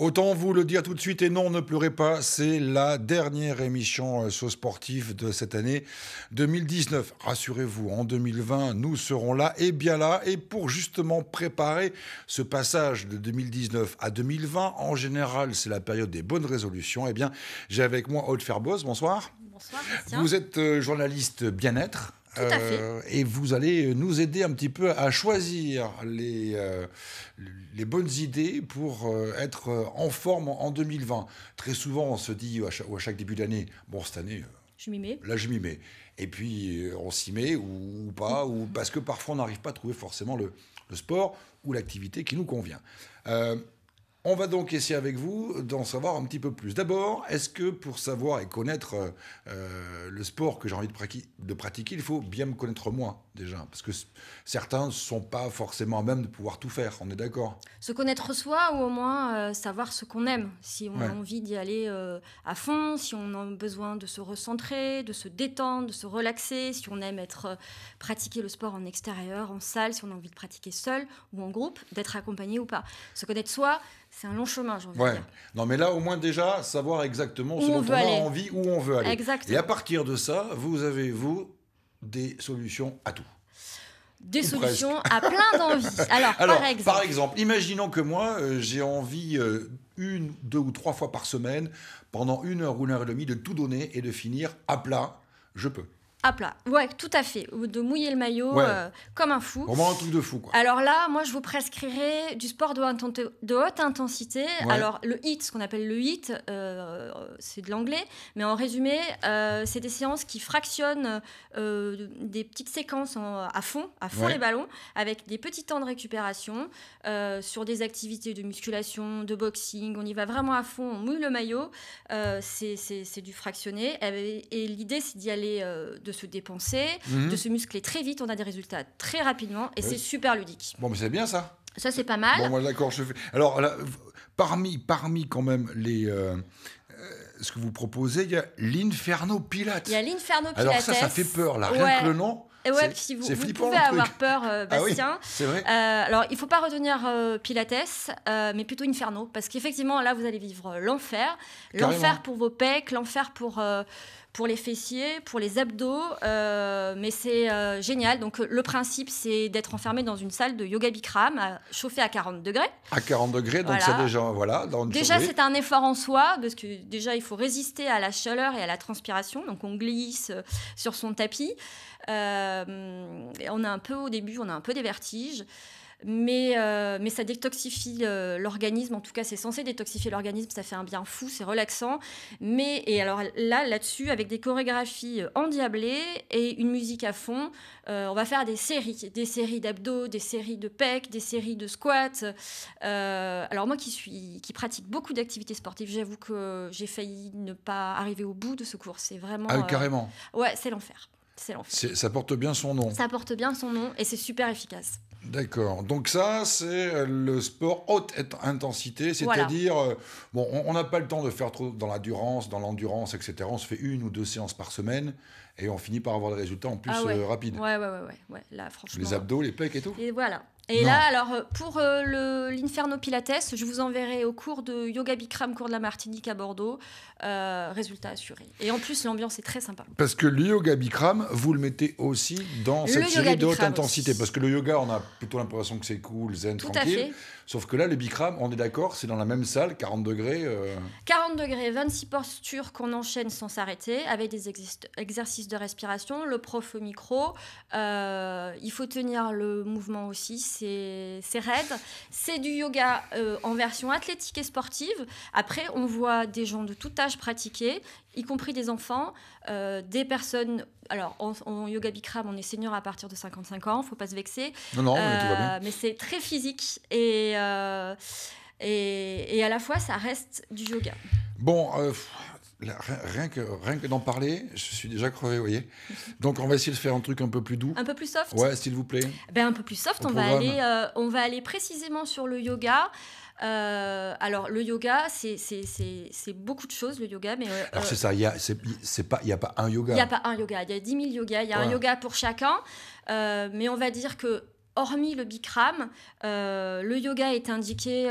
Autant vous le dire tout de suite, et non, ne pleurez pas, c'est la dernière émission euh, Saut Sportif de cette année 2019. Rassurez-vous, en 2020, nous serons là, et bien là, et pour justement préparer ce passage de 2019 à 2020, en général, c'est la période des bonnes résolutions, Eh bien, j'ai avec moi Aude Ferbos, bonsoir. Bonsoir, Christian. Vous êtes euh, journaliste bien-être tout à fait. Euh, et vous allez nous aider un petit peu à choisir les, euh, les bonnes idées pour euh, être en forme en 2020. Très souvent, on se dit à chaque, début d'année, bon, cette année... je m'y mets. Là, je m'y mets. Et puis, on s'y met ou, pas, ou parce que parfois, on n'arrive pas à trouver forcément le, le sport ou l'activité qui nous convient. On va donc essayer avec vous d'en savoir un petit peu plus. D'abord, est-ce que pour savoir et connaître euh, le sport que j'ai envie de, pratiquer, il faut bien me connaître moi déjà Parce que certains ne sont pas forcément à même de pouvoir tout faire, on est d'accord Se connaître soi ou au moins euh, savoir ce qu'on aime. Si on a envie d'y aller euh, à fond, si on a besoin de se recentrer, de se détendre, de se relaxer, si on aime être pratiquer le sport en extérieur, en salle, si on a envie de pratiquer seul ou en groupe, d'être accompagné ou pas. Se connaître soi, c'est un long chemin, j'en veux ouais. Non, mais là, au moins déjà, savoir exactement ce dont on, a envie, où on veut aller. Exactement. Et à partir de ça, vous avez, vous, des solutions à tout. Des solutions à plein d'envies. Alors, par exemple. Par exemple, imaginons que moi, euh, j'ai envie. Euh, une, deux ou trois fois par semaine, pendant une heure ou une heure et demie, de tout donner et de finir à plat, je peux à plat. Ouais, tout à fait. De mouiller le maillot euh, comme un fou. Vraiment un truc de fou. Quoi. Alors là, moi, je vous prescrirais du sport de haute, intensité. Alors le HIIT, ce qu'on appelle le HIIT, euh, c'est de l'anglais, mais en résumé, euh, c'est des séances qui fractionnent des petites séquences à fond, à fond les ballons, avec des petits temps de récupération sur des activités de musculation, de boxing. On y va vraiment à fond, on mouille le maillot. c'est du fractionné. Et, et l'idée, c'est d'y aller de de se dépenser, mhm. de se muscler très vite. On a des résultats très rapidement et c'est super ludique. Bon, mais c'est bien ça. Ça, c'est pas mal. Bon, moi, d'accord, Alors, parmi, parmi quand même les. Euh, euh, ce que vous proposez, il y a l'Inferno Pilate. Il y a l'Inferno Pilate. Alors, ça, ça fait peur, là, rien que le nom. Et ouais, si vous, vous pouvez avoir peur, euh, ah Bastien. c'est vrai. alors, il ne faut pas retenir Pilates, mais plutôt Inferno, parce qu'effectivement, là, vous allez vivre l'enfer. L'enfer pour vos pecs, l'enfer pour pour les fessiers, pour les abdos, euh, mais c'est euh, génial. Donc euh, le principe, c'est d'être enfermé dans une salle de yoga Bikram, chauffée à 40 degrés. À 40 degrés, donc c'est déjà, voilà. déjà, c'est un effort en soi, parce que déjà, il faut résister à la chaleur et à la transpiration. Donc on glisse sur son tapis. on a un peu, au début, on a un peu des vertiges. Euh, mais, ça détoxifie euh, l'organisme, en tout cas c'est censé détoxifier l'organisme, ça fait un bien fou, c'est relaxant. Mais, et alors là, là-dessus, avec des chorégraphies euh, endiablées et une musique à fond, on va faire des séries, des séries d'abdos, des séries de pecs, des séries de squats. alors moi qui, suis, qui pratique beaucoup d'activités sportives, j'avoue que j'ai failli ne pas arriver au bout de ce cours, c'est vraiment... Ah carrément Ouais, c'est l'enfer. Ça porte bien son nom. Ça porte bien son nom et c'est super efficace. D'accord. Donc ça, c'est euh, le sport haute intensité, c'est-à-dire, euh, bon, on n'a pas le temps de faire trop dans l'endurance, dans l'endurance, etc. On se fait une ou deux séances par semaine et on finit par avoir des résultats en plus rapide. Ah euh, rapides. ouais, ouais, ouais, ouais, franchement. Les abdos, les pecs et tout. Et voilà. Et là, alors, euh, pour euh, l'Inferno Pilates, je vous enverrai au cours de Yoga Bikram, cours de la Martinique à Bordeaux. Euh, résultat assuré. Et en plus, l'ambiance est très sympa. Parce que le Yoga Bikram, vous le mettez aussi dans cette série de haute intensité. Parce que le yoga, on a plutôt l'impression que c'est cool, zen, Tout tranquille. À fait. Sauf que là, le Bikram, on est d'accord, c'est dans la même salle, 40 degrés. 40 degrés, 26 postures qu'on enchaîne sans s'arrêter, avec des exercices de respiration, le prof au micro. il faut tenir le mouvement aussi c'est raide. C'est du yoga euh, en version athlétique et sportive. Après, on voit des gens de tout âge pratiquer, y compris des enfants, euh, des personnes. Alors, en, yoga Bikram, on est senior à partir de 55 ans, faut pas se vexer. Non, non, mais tout va euh, bien. Mais c'est très physique et, et, et, à la fois, ça reste du yoga. Bon, rien que, rien que d'en parler, je suis déjà crevé, vous voyez. Donc on va essayer de faire un truc un peu plus doux. Un peu plus soft Ouais, s'il vous plaît. Ben, un peu plus soft, on va, aller, euh, on va aller précisément sur le yoga. Euh, alors le yoga, c'est beaucoup de choses, le yoga, mais... Euh, alors c'est ça, il n'y a, a, pas un yoga. Il n'y a pas un yoga, il y a 10 000 yogas, il y a un yoga pour chacun, mais on va dire que, hormis le Bikram, le yoga est indiqué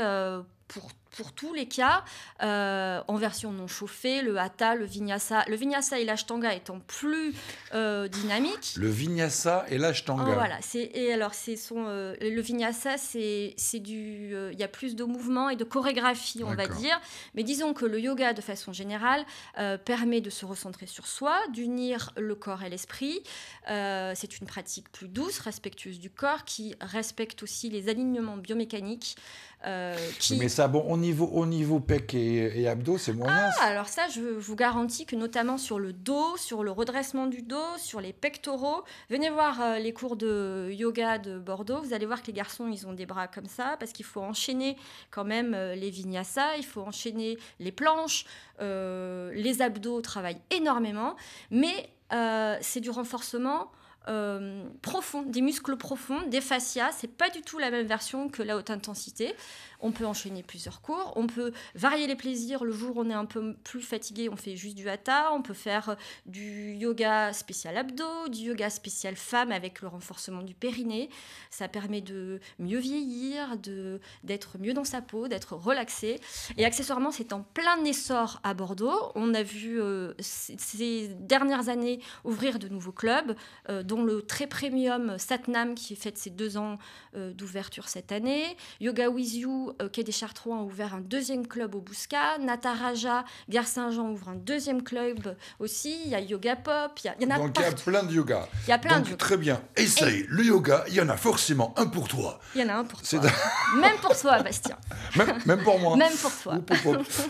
pour pour tous les cas, euh, en version non chauffée, le hatha, le vinyasa. Le vinyasa et l'ashtanga étant plus euh, dynamique. Le vinyasa et l'ashtanga. Oh, voilà. Et alors, c'est son, euh, le vinyasa, c'est du. Euh, il y a plus de mouvements et de chorégraphie, on va dire. Mais disons que le yoga, de façon générale, permet de se recentrer sur soi, d'unir le corps et l'esprit. c'est une pratique plus douce, respectueuse du corps, qui respecte aussi les alignements biomécaniques. Mais ça, bon, on au niveau pec et, abdos, c'est moyen. Ah, alors ça, je vous garantis que notamment sur le dos, sur le redressement du dos, sur les pectoraux, venez voir euh, les cours de yoga de Bordeaux. Vous allez voir que les garçons, ils ont des bras comme ça parce qu'il faut enchaîner quand même euh, les vinyasa. il faut enchaîner les planches, euh, les abdos travaillent énormément, mais c'est du renforcement euh, des muscles profonds, des fascias. C'est pas du tout la même version que la haute intensité. On peut enchaîner plusieurs cours, on peut varier les plaisirs. Le jour où on est un peu plus fatigué, on fait juste du hatha. On peut faire du yoga spécial abdos, du yoga spécial femme avec le renforcement du périnée. Ça permet de mieux vieillir, de d'être mieux dans sa peau, d'être relaxé. Et accessoirement, c'est en plein essor à Bordeaux. On a vu euh, ces dernières années ouvrir de nouveaux clubs. Euh, dont le très premium Satnam qui fête ses deux ans euh, d'ouverture cette année. Yoga With You, euh, Quai des a ouvert un deuxième club au Bousca. Nataraja, Gare Saint-Jean ouvre un deuxième club aussi. Il y a Yoga Pop, il y, a, en a Donc il y a plein de yoga. Il y a plein de Très bien, essaye le yoga, il y en a forcément un pour toi. Il y en a un pour toi. même pour toi, Bastien. Même, pour moi. Même pour toi.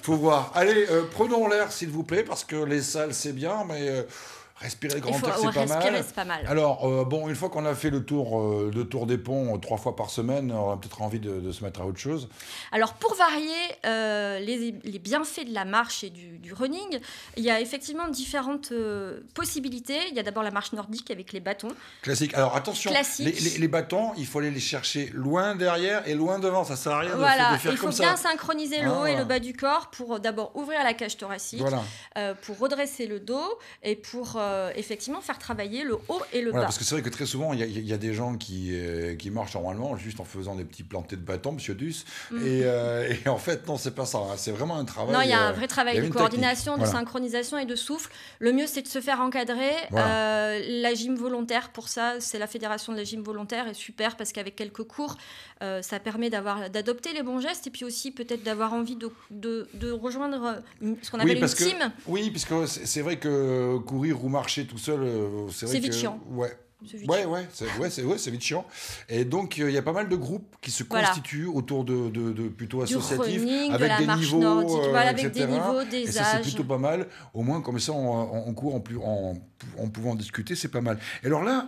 Faut, voir. Allez, euh, prenons l'air, s'il vous plaît, parce que les salles, c'est bien, mais... Respirer grand c'est pas, mal. Alors, euh, bon, une fois qu'on a fait le tour, de euh, tour des ponts euh, trois fois par semaine, on aura peut-être envie de, se mettre à autre chose. Alors, pour varier les, bienfaits de la marche et du, running, il y a effectivement différentes possibilités. Il y a d'abord la marche nordique avec les bâtons. Classique. Alors, attention, Les, bâtons, il faut aller les chercher loin derrière et loin devant. Ça sert à rien de, faire comme ça. Il faut, bien synchroniser le haut et le ah. bas du corps pour d'abord ouvrir la cage thoracique, pour redresser le dos et pour... Euh, effectivement faire travailler le haut et le bas. Parce que c'est vrai que très souvent, il y, a des gens qui, euh, qui marchent normalement juste en faisant des petits plantés de bâtons monsieur Duss. Mhm. Euh, et, en fait, non, c'est pas ça. Hein. C'est vraiment un travail. Non, il y a un vrai travail de coordination, de synchronisation et de souffle. Le mieux, c'est de se faire encadrer. la gym volontaire, pour ça, c'est la fédération de la gym volontaire est super parce qu'avec quelques cours, ça permet d'avoir, d'adopter les bons gestes et puis aussi peut-être d'avoir envie de, de, rejoindre ce qu'on appelle oui, parce une que, team. Oui, puisque c'est vrai que courir ou marcher tout seul, euh, c'est vite Chiant. Ouais. Ouais, ouais, c'est vite chiant. Et donc, euh, il y a pas mal de groupes qui se constituent autour de, de, plutôt associatifs, avec, des niveaux, euh, avec des niveaux, des c'est plutôt pas mal. Au moins, comme ça, on court en, plus, en, pouvant discuter, c'est pas mal. Et alors là,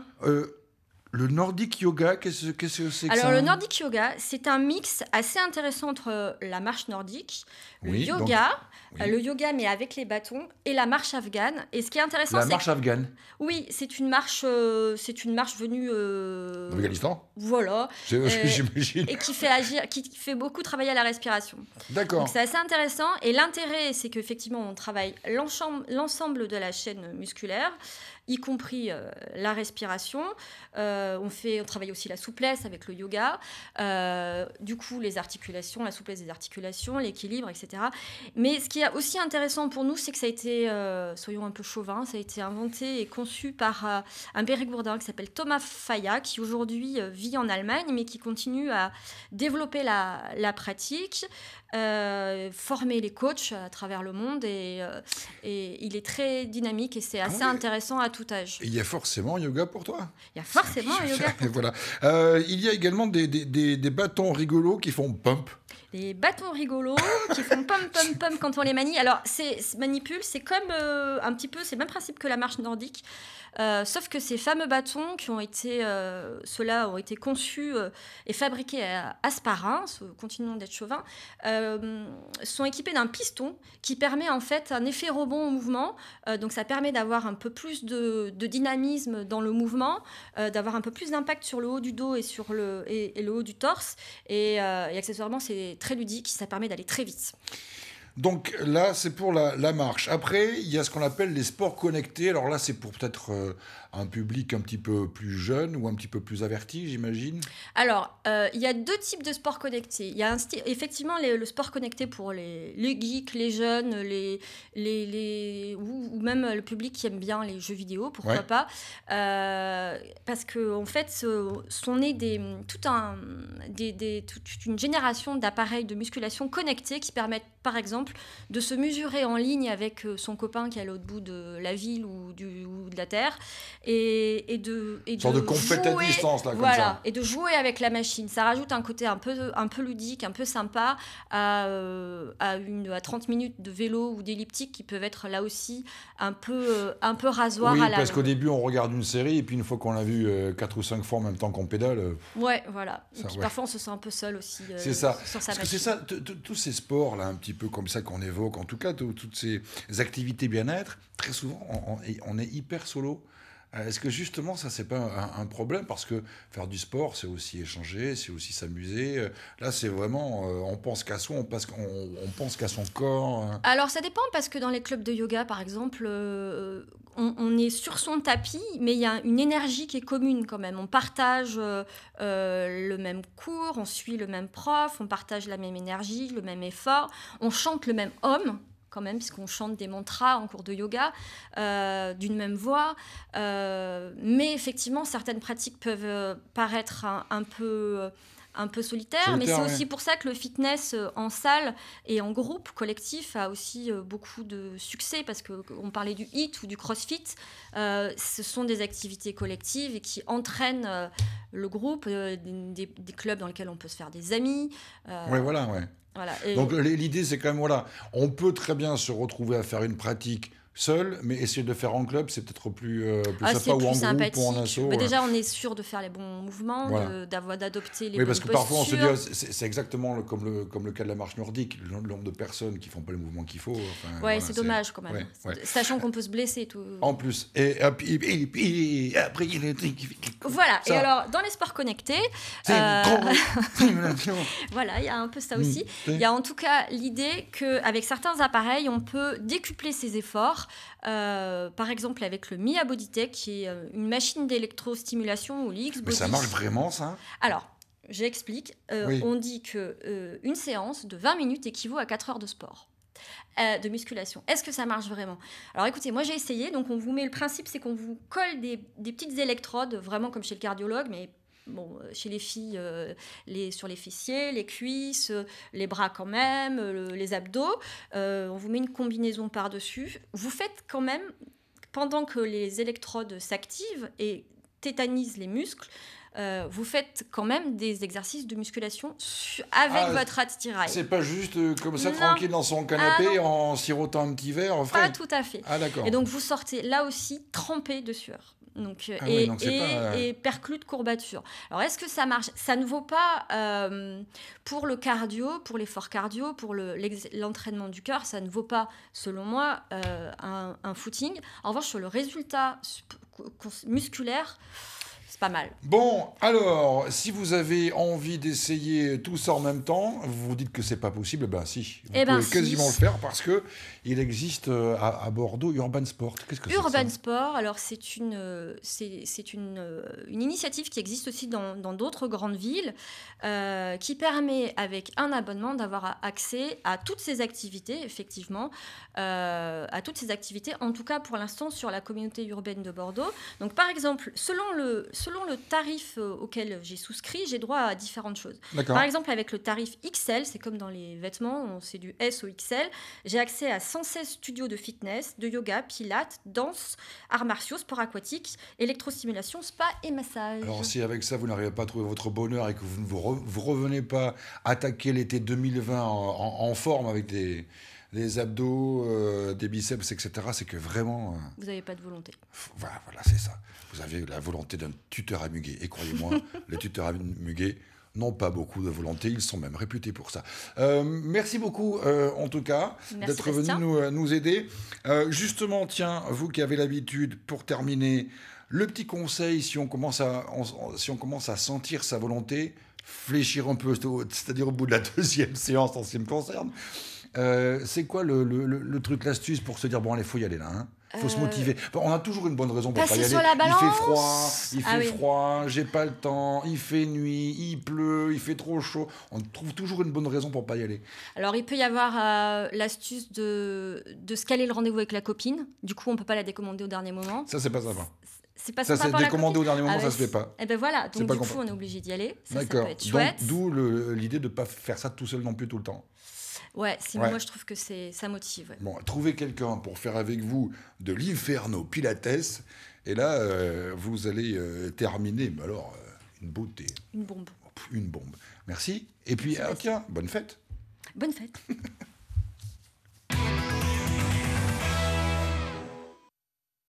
le Nordic Yoga, qu'est-ce que c'est que Alors, le Nordic Yoga, c'est un mix assez intéressant entre euh, la marche nordique, le yoga, euh, le yoga mais avec les bâtons, et la marche afghane. Et ce qui est intéressant, c'est. La marche afghane Oui, c'est une marche, euh, c'est une marche venue. D'Afghanistan Voilà. J'imagine. Et qui fait, agir, qui fait beaucoup travailler à la respiration. D'accord. Donc, c'est assez intéressant. Et l'intérêt, c'est qu'effectivement, on travaille l'ensemble de la chaîne musculaire y compris euh, la respiration. Euh, on, fait, on travaille aussi la souplesse avec le yoga. Euh, du coup, les articulations, la souplesse des articulations, l'équilibre, etc. Mais ce qui est aussi intéressant pour nous, c'est que ça a été, soyons un peu chauvin ça a été inventé et conçu par un périgourdin qui s'appelle Thomas Faya, qui aujourd'hui vit en Allemagne, mais qui continue à développer la, la pratique. Euh, former les coachs à travers le monde et, euh, il est très dynamique et c'est ah assez intéressant à tout âge. il y a forcément yoga pour toi. Il y a forcément yoga. Pour toi. voilà. Euh, il y a également des, des bâtons rigolos qui font pump les bâtons rigolos qui font pom pom pom quand on les manie. Alors, c'est manipule, c'est comme euh, un petit peu, c'est le même principe que la marche nordique, euh, sauf que ces fameux bâtons qui ont été, euh, ceux-là ont été conçus et fabriqués à Asparin, ce d'être chauvin, sont équipés d'un piston qui permet en fait un effet rebond au mouvement. donc, ça permet d'avoir un peu plus de, dynamisme dans le mouvement, d'avoir un peu plus d'impact sur le haut du dos et sur le le haut du torse. et accessoirement, c'est très ludique, ça permet d'aller très vite. Donc là, c'est pour la, marche. Après, il y a ce qu'on appelle les sports connectés. Alors là, c'est pour peut-être euh, un public un petit peu plus jeune ou un petit peu plus averti, j'imagine Alors, euh, il y a deux types de sports connectés. Il y a effectivement le sport connecté pour les, les geeks, les jeunes, les, les, ou, même le public qui aime bien les jeux vidéo, pourquoi pas. Euh, parce qu'en en fait, ce, est tout un, des, toute une génération d'appareils de musculation connectés qui permettent, par exemple, de se mesurer en ligne avec euh, son copain qui est à l'autre bout de la ville ou, du, ou de la Terre et, de et de, distance et de jouer avec la machine. Ça rajoute un côté un peu un peu ludique, un peu sympa à, euh, à une à 30 minutes de vélo ou d'elliptique qui peuvent être là aussi un peu euh, un peu rasoir. à la... parce qu'au début on regarde une série et puis une fois qu'on l'a vu euh, quatre 4 ou 5 fois en même temps qu'on pédale. ouais, voilà. et puis parfois on se sent un peu seul aussi. c'est ça. parce que c'est ça, tous ces sports là un petit peu comme ça qu'on évoque, en tout cas toutes ces activités bien-être, très souvent on est hyper solo. Euh, est-ce que justement, ça, c'est pas un, problème Parce que faire du sport, c'est aussi échanger, c'est aussi s'amuser. Euh, là, c'est vraiment, euh, on pense qu'à soi, on, pense qu'à son corps. Hein. Alors, ça dépend, parce que dans les clubs de yoga, par exemple, on, est sur son tapis, mais il y a une énergie qui est commune quand même. On partage le même cours, on suit le même prof, on partage la même énergie, le même effort, on chante le même homme quand même, puisqu'on chante des mantras en cours de yoga, euh, d'une même voix. Euh, mais effectivement, certaines pratiques peuvent euh, paraître un, peu un peu solitaire, mais c'est aussi pour ça que le fitness en salle et en groupe collectif a aussi beaucoup de succès parce que on parlait du hit ou du crossfit, ce sont des activités collectives et qui entraînent le groupe, euh, des, clubs dans lesquels on peut se faire des amis. Euh, oui, voilà, ouais. Voilà, Donc l'idée, c'est quand même, voilà, on peut très bien se retrouver à faire une pratique seul, mais essayer de le faire en club, c'est peut-être plus, euh, plus ah, sympa ou en groupe déjà, on est sûr de faire les bons mouvements, d'adopter d'avoir d'adopter les oui, parce que parfois, on se dit, ah, c'est exactement comme, le, comme le cas de la marche nordique, le nombre de personnes qui font pas les mouvements qu'il faut. Enfin, ouais, c'est dommage quand même. Sachant qu'on peut se blesser. Tout... En plus. Et, après, il y Voilà. Et alors, dans les sports connectés. Euh, voilà, il y a un peu ça mm, aussi. Il y a en tout cas l'idée qu'avec certains appareils, on peut décupler ses efforts euh, par exemple avec le Mia Bodytech, qui est euh, une machine d'électrostimulation ou l'X. Mais ça marche vraiment ça Alors, j'explique. Euh, on dit que une séance de 20 minutes équivaut à 4 heures de sport. de musculation. Est-ce que ça marche vraiment Alors écoutez, moi j'ai essayé, donc on vous met le principe, c'est qu'on vous colle des, des, petites électrodes, vraiment comme chez le cardiologue, mais bon, euh, chez les filles, euh, les, sur les fessiers, les cuisses, euh, les bras quand même, les abdos. on vous met une combinaison par-dessus. Vous faites quand même, pendant que les électrodes s'activent et tétanisent les muscles, vous faites quand même des exercices de musculation avec ah, votre votre attirail. C'est pas juste comme ça, tranquille dans son ah, canapé, en sirotant un petit verre. Frais. Pas tout à fait. Ah, et donc vous sortez là aussi trempé de sueur. Euh, ah et, et, euh, de courbature. Alors, est-ce que ça marche Ça ne vaut pas euh, pour le cardio, pour l'effort cardio, pour l'entraînement du cœur, ça ne vaut pas, selon moi, un, footing. En revanche, sur le résultat musculaire, c'est pas mal. Bon, alors, si vous avez envie d'essayer tout ça en même temps, vous vous dites que c'est pas possible, ben si. Vous peut eh ben pouvez quasiment le faire parce que il existe euh, à, Bordeaux Urban Sport. Qu'est-ce que Urban Sport, alors c'est une, euh, c'est euh, une, initiative qui existe aussi dans d'autres grandes villes qui permet avec un abonnement d'avoir accès à toutes ces activités, effectivement, à toutes ces activités, en tout cas pour l'instant sur la communauté urbaine de Bordeaux. Donc par exemple, selon le selon le tarif euh, auquel j'ai souscrit, j'ai droit à différentes choses. Par exemple, avec le tarif XL, c'est comme dans les vêtements, c'est du S au XL, j'ai accès à 116 studios de fitness, de yoga, pilates, danse, arts martiaux, sport aquatique, électrostimulation, spa et massage. Alors si avec ça, vous n'arrivez pas à trouver votre bonheur et que vous ne vous, revenez pas attaquer l'été 2020 en forme avec des les abdos, euh, des biceps, etc. C'est que vraiment. Euh, vous n'avez pas de volonté. Voilà, voilà c'est ça. Vous avez la volonté d'un tuteur à Et croyez-moi, les tuteurs à n'ont pas beaucoup de volonté. Ils sont même réputés pour ça. Euh, merci beaucoup, en tout cas, d'être venu nous, nous aider. justement, tiens, vous qui avez l'habitude, pour terminer, le petit conseil, si on commence à, si on commence à sentir sa volonté, fléchir un peu, c'est-à-dire au bout de la deuxième séance en ce qui me concerne, euh, c'est quoi le, truc, l'astuce pour se dire, bon, allez, faut y aller là hein faut se euh, motiver. on a toujours une bonne raison pour pas y aller. Il fait froid, il ah fait froid, j'ai pas le temps, il fait nuit, il pleut, il fait trop chaud. On trouve toujours une bonne raison pour pas y aller. Alors, il peut y avoir euh, l'astuce de, de se caler le rendez-vous avec la copine. Du coup, on peut pas la décommander au dernier moment. Ça, c'est pas ça C'est pas ça c'est décommander au dernier moment, ah ça se fait pas. Et eh ben voilà, donc du coup, on est obligé d'y aller. Ça, D'où l'idée de pas faire ça tout seul non plus tout le temps. Ouais, moi je trouve que c'est ça motive. Bon, trouvez quelqu'un pour faire avec vous de l'inferno pilates, et là euh, vous allez euh, terminer, mais alors euh, une beauté. Une bombe. Une bombe. Merci. Et puis, ah, tiens, bonne fête. Bonne fête.